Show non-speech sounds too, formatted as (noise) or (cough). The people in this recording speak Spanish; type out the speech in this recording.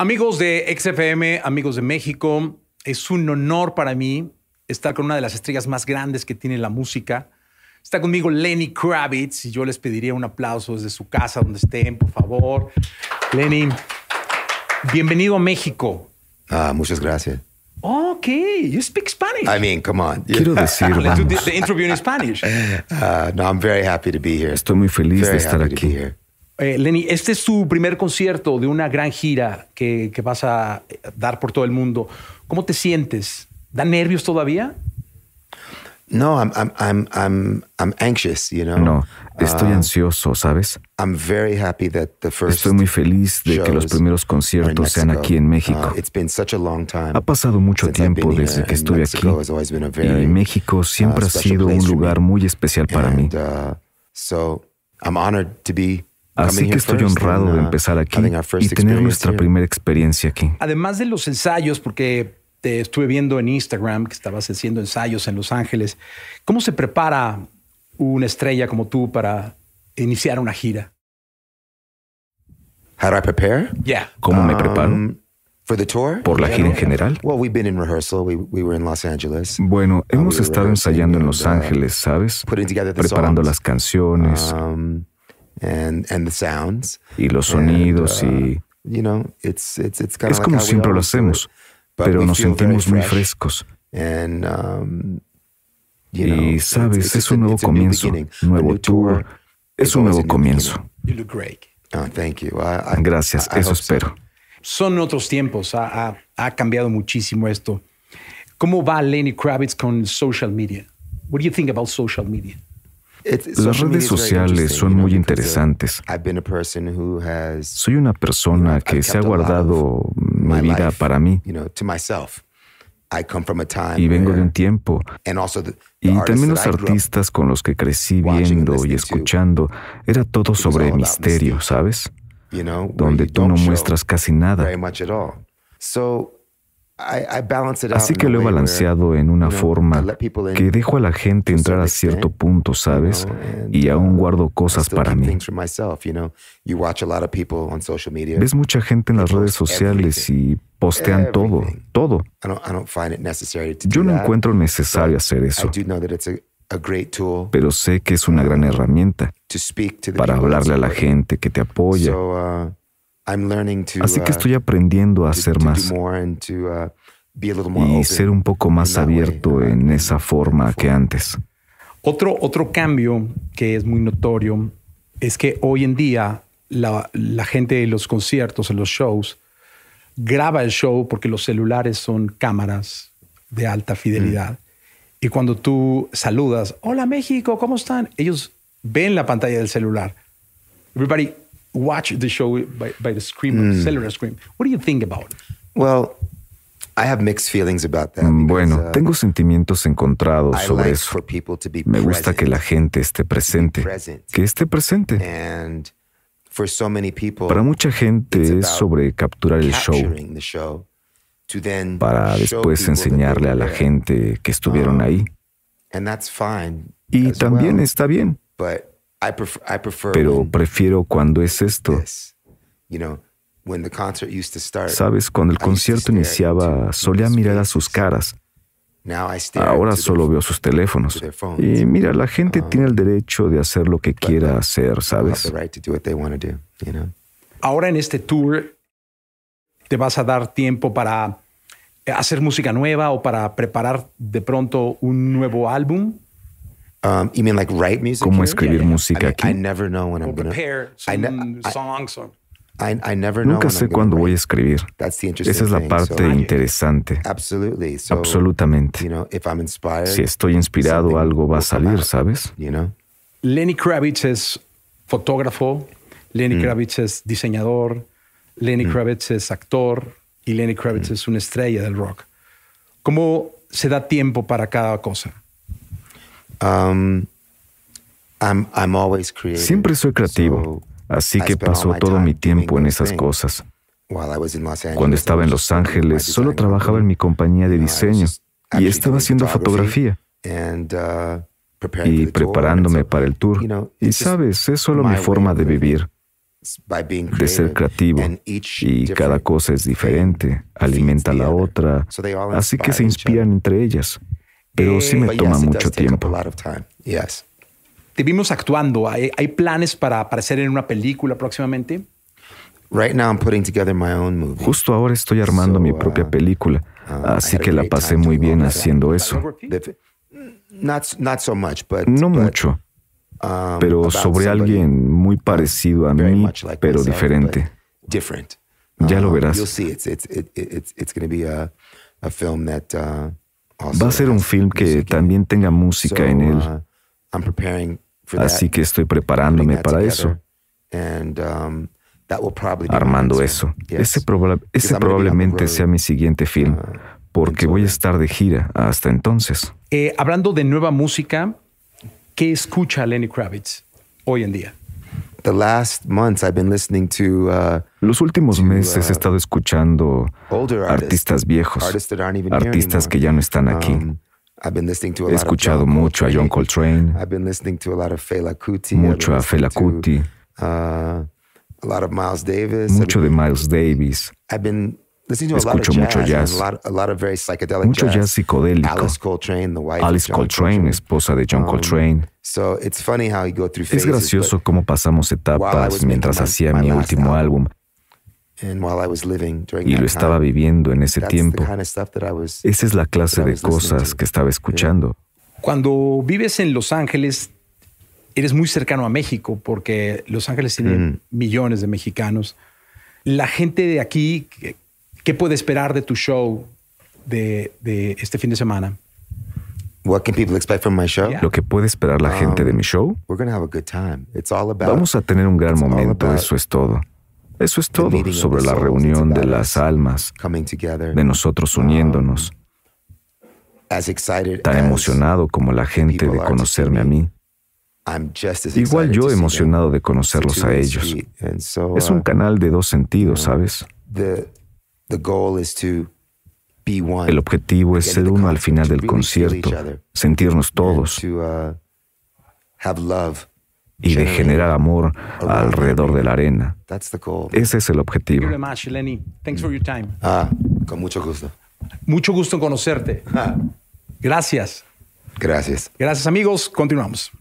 Amigos de XFM, amigos de México, es un honor para mí estar con una de las estrellas más grandes que tiene la música. Está conmigo Lenny Kravitz y yo les pediría un aplauso desde su casa, donde estén, por favor. Lenny, bienvenido a México. Ah, muchas gracias. Ok, you speak Spanish. I mean, come on. Quiero decir, (laughs) vamos. The, interview in Spanish. Uh, no, I'm very happy to be here. Estoy muy feliz de estar aquí. Eh, Lenny, este es tu primer concierto de una gran gira que, vas a dar por todo el mundo. ¿Cómo te sientes? ¿Da nervios todavía? No, I'm, I'm, I'm, anxious, you know? No, estoy um, ansioso, ¿sabes? I'm very happy that the first estoy muy feliz de que los primeros conciertos sean aquí en México. Uh, ha pasado mucho tiempo desde que estuve aquí y México uh, siempre ha sido un lugar muy especial para mí. Uh, so I'm honored to be Así que estoy honrado de uh, empezar aquí y tener nuestra primera experiencia aquí. Además de los ensayos, porque te estuve viendo en Instagram que estabas haciendo ensayos en Los Ángeles, ¿cómo se prepara una estrella como tú para iniciar una gira? How ¿Cómo me preparo? Um, ¿Por la gira en general? Bueno, uh, hemos estado ensayando en Los uh, Ángeles, ¿sabes? Preparando las canciones. Um, sounds. Y los sonidos y... Uh, es como siempre lo hacemos, pero nos sentimos muy frescos. Um, y sabes, es un nuevo comienzo, nuevo tour, es un nuevo comienzo. Oh, Gracias, eso espero. Son otros tiempos, ha, ha, cambiado muchísimo esto. ¿Cómo va Lenny Kravitz con social media? What do you think about social media? Las redes sociales son muy uh, interesantes. Soy una persona que se ha guardado mi vida para mí. Y vengo de un tiempo. Y también los artistas con los que crecí viendo y escuchando, era todo sobre misterio, ¿sabes? Donde tú no muestras casi nada. Así que lo he balanceado en una forma que dejo a la gente entrar a cierto punto, ¿sabes? Y aún uh, guardo cosas para mí. Ves mucha gente en las redes sociales y postean todo, todo. Yo no encuentro necesario hacer eso. Pero sé que es una gran herramienta para hablarle a la gente que te apoya. Uh, Así que uh, estoy aprendiendo a ser más uh, y ser un poco más abierto uh, en esa forma que antes. Otro, otro cambio que es muy notorio es que hoy en día la, gente de los conciertos, en los shows, graba el show porque los celulares son cámaras de alta mm. fidelidad. Y cuando tú saludas, hola México, ¿cómo están? Ellos ven la pantalla del celular. Everybody bueno, tengo sentimientos encontrados sobre eso. Me gusta que la gente esté presente, que esté presente. Para mucha gente es sobre capturar el show, para después enseñarle a la gente que estuvieron um, ahí. Y también está bien. Pero prefiero cuando es esto. Sabes, cuando el concierto iniciaba, solía mirar a sus caras. Ahora solo veo sus teléfonos. Y mira, la gente um, tiene el derecho de hacer lo que quiera hacer, ¿sabes? Ahora en este tour te vas a dar tiempo para hacer música nueva o para preparar de pronto un nuevo álbum. ¿Cómo escribir música aquí? Nunca sé cuándo voy a escribir. Esa es la parte interesante. Absolutamente. si estoy inspirado, algo va a salir, ¿sabes? Lenny Kravitz es fotógrafo, Lenny mm. Kravitz es diseñador, Lenny mm. Kravitz es actor y Lenny Kravitz mm. es una estrella del rock. ¿Cómo se da tiempo para cada cosa? Um, Siempre soy creativo, así que paso todo mi tiempo en esas cosas. Cuando estaba en Los Ángeles, solo trabajaba en mi compañía de diseño y estaba haciendo fotografía uh, y preparándome para el tour. Y sabes, es solo mi forma de vivir, de ser creativo. Y cada cosa es diferente, alimenta a la otra, así que se inspiran entre ellas pero sí me toma mucho tiempo. ¿Te vimos actuando? ¿Hay, planes para aparecer en una película próximamente? Justo ahora estoy armando mi propia uh, película, uh, así que la pasé muy bien haciendo eso. No mucho, um, pero sobre alguien muy parecido a mí, pero diferente. Ya lo verás. Va a ser un film que también tenga música en él. Uh, Así que estoy preparándome para eso. Um, Armando eso. Ese, probablemente sea mi siguiente uh, film, porque voy a estar de gira hasta entonces. Eh, hablando de nueva música, ¿qué escucha Lenny Kravitz hoy en día? Uh, Los últimos meses he uh, estado escuchando artistas viejos, artistas que ya no están aquí. Um, he escuchado mucho a John Coltrane, mucho a Fela Kuti, uh, mucho de Miles Davis. Escucho mucho jazz, mucho jazz psicodélico. Alice Coltrane, esposa de John um, Coltrane. Es gracioso cómo pasamos etapas mientras hacía mi último álbum y lo estaba viviendo en ese tiempo. Esa es la clase de cosas que estaba escuchando. Cuando vives en Los Ángeles, eres muy cercano a México porque Los Ángeles tiene mm. millones de mexicanos. La gente de aquí, ¿Qué puede esperar de tu show de, este fin de semana? What Lo que puede esperar la gente de mi um, show. Vamos a tener un gran momento, eso es todo. Eso es todo sobre la reunión de las almas, de nosotros um, uniéndonos. Tan emocionado como la gente de conocerme a mí. Igual yo emocionado de conocerlos a ellos. Es un uh, canal de dos sentidos, um, ¿sabes? El objetivo es ser uno al final del concierto, sentirnos todos uh, y de generar amor alrededor de la arena. Ese es el objetivo. Ah, con mucho gusto. Mucho gusto en conocerte. Gracias. Gracias. Gracias amigos, continuamos.